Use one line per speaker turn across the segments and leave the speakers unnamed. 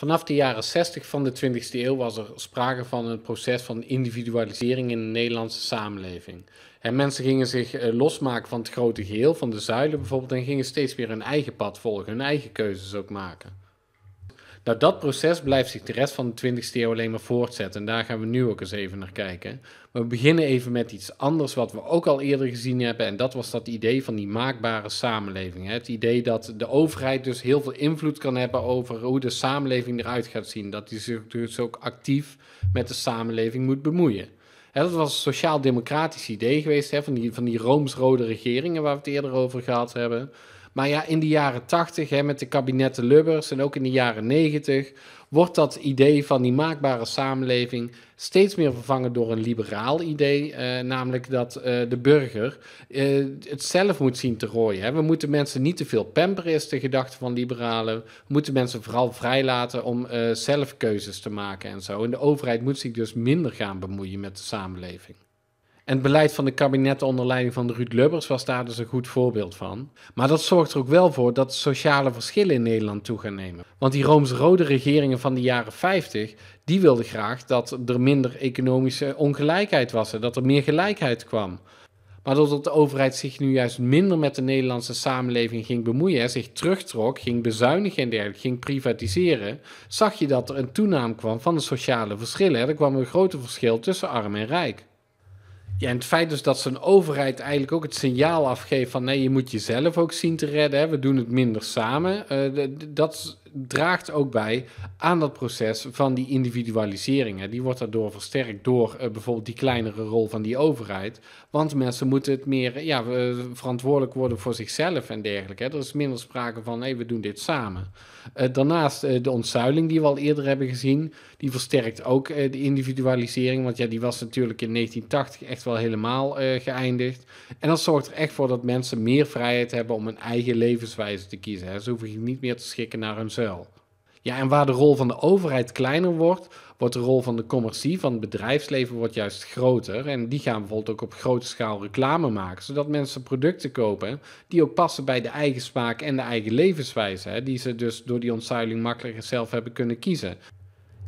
Vanaf de jaren 60 van de 20e eeuw was er sprake van een proces van individualisering in de Nederlandse samenleving. En mensen gingen zich eh, losmaken van het grote geheel, van de zuilen bijvoorbeeld, en gingen steeds weer hun eigen pad volgen, hun eigen keuzes ook maken. Nou, dat proces blijft zich de rest van de 20 ste eeuw alleen maar voortzetten. En daar gaan we nu ook eens even naar kijken. Maar we beginnen even met iets anders wat we ook al eerder gezien hebben. En dat was dat idee van die maakbare samenleving. Het idee dat de overheid dus heel veel invloed kan hebben over hoe de samenleving eruit gaat zien. Dat die zich dus ook actief met de samenleving moet bemoeien. dat was een sociaal-democratisch idee geweest van die, van die rooms-rode regeringen waar we het eerder over gehad hebben. Maar ja, in de jaren 80, hè, met de kabinetten Lubbers en ook in de jaren 90, wordt dat idee van die maakbare samenleving steeds meer vervangen door een liberaal idee. Eh, namelijk dat eh, de burger eh, het zelf moet zien te rooien. Hè. We moeten mensen niet te veel pamperen, is de gedachte van liberalen. We moeten mensen vooral vrijlaten om eh, zelf keuzes te maken en zo. En de overheid moet zich dus minder gaan bemoeien met de samenleving. En het beleid van de kabinetten onder leiding van de Ruud Lubbers was daar dus een goed voorbeeld van. Maar dat zorgt er ook wel voor dat sociale verschillen in Nederland toe gaan nemen. Want die rooms-rode regeringen van de jaren 50, die wilden graag dat er minder economische ongelijkheid was en dat er meer gelijkheid kwam. Maar doordat de overheid zich nu juist minder met de Nederlandse samenleving ging bemoeien, zich terugtrok, ging bezuinigen en dergelijke, ging privatiseren, zag je dat er een toename kwam van de sociale verschillen. Er kwam een groot verschil tussen arm en rijk. Ja, en het feit dus dat zo'n overheid eigenlijk ook het signaal afgeeft van nee, je moet jezelf ook zien te redden. Hè? We doen het minder samen. Uh, dat, draagt ook bij aan dat proces van die individualisering. Hè. Die wordt daardoor versterkt door eh, bijvoorbeeld die kleinere rol van die overheid. Want mensen moeten het meer ja, eh, verantwoordelijk worden voor zichzelf en dergelijke. Hè. Er is minder sprake van, hé, we doen dit samen. Eh, daarnaast de ontzuiling die we al eerder hebben gezien. Die versterkt ook de individualisering. Want ja, die was natuurlijk in 1980 echt wel helemaal geëindigd. En dat zorgt er echt voor dat mensen meer vrijheid hebben om hun eigen levenswijze te kiezen. Hè. Ze hoeven niet meer te schikken naar hun ja, en waar de rol van de overheid kleiner wordt, wordt de rol van de commercie, van het bedrijfsleven, wordt juist groter. En die gaan bijvoorbeeld ook op grote schaal reclame maken, zodat mensen producten kopen die ook passen bij de eigen smaak en de eigen levenswijze, hè, die ze dus door die ontzuiling makkelijker zelf hebben kunnen kiezen.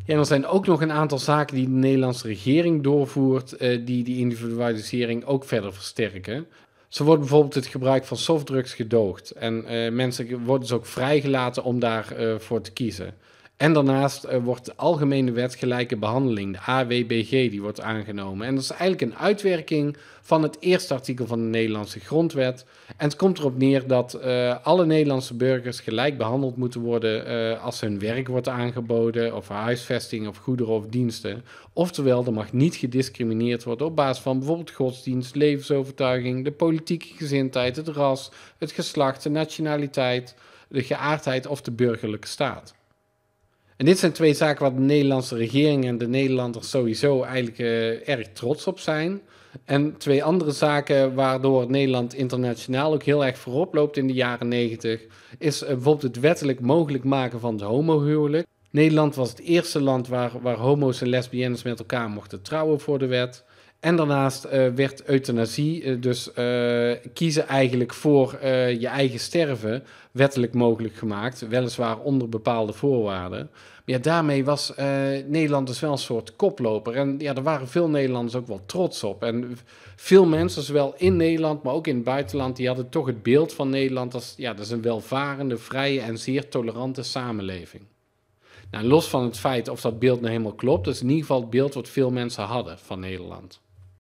Ja, en er zijn ook nog een aantal zaken die de Nederlandse regering doorvoert, eh, die die individualisering ook verder versterken. Zo wordt bijvoorbeeld het gebruik van softdrugs gedoogd. En eh, mensen worden dus ook vrijgelaten om daarvoor eh, voor te kiezen. En daarnaast eh, wordt de Algemene Wet Gelijke Behandeling, de AWBG, die wordt aangenomen. En dat is eigenlijk een uitwerking van het eerste artikel van de Nederlandse Grondwet. En het komt erop neer dat eh, alle Nederlandse burgers gelijk behandeld moeten worden eh, als hun werk wordt aangeboden, of huisvesting, of goederen of diensten. Oftewel, er mag niet gediscrimineerd worden op basis van bijvoorbeeld godsdienst, levensovertuiging, de politieke gezindheid, het ras, het geslacht, de nationaliteit, de geaardheid of de burgerlijke staat. En dit zijn twee zaken waar de Nederlandse regering en de Nederlanders sowieso eigenlijk eh, erg trots op zijn. En twee andere zaken waardoor Nederland internationaal ook heel erg voorop loopt in de jaren 90, is eh, bijvoorbeeld het wettelijk mogelijk maken van het homohuwelijk. Nederland was het eerste land waar, waar homo's en lesbiennes met elkaar mochten trouwen voor de wet. En daarnaast eh, werd euthanasie, eh, dus eh, kiezen eigenlijk voor je eigen sterven, wettelijk mogelijk gemaakt. Weliswaar onder bepaalde voorwaarden. Maar daarmee was Nederland dus wel een soort koploper. En ja, daar waren veel Nederlanders ook wel trots op. En veel mensen, zowel in Nederland, maar ook in het buitenland, die hadden toch het beeld van Nederland als ja, dat is een welvarende, vrije en zeer tolerante samenleving. Nou, los van het feit of dat beeld nou helemaal klopt, dat is in ieder geval het beeld wat veel mensen hadden van Nederland.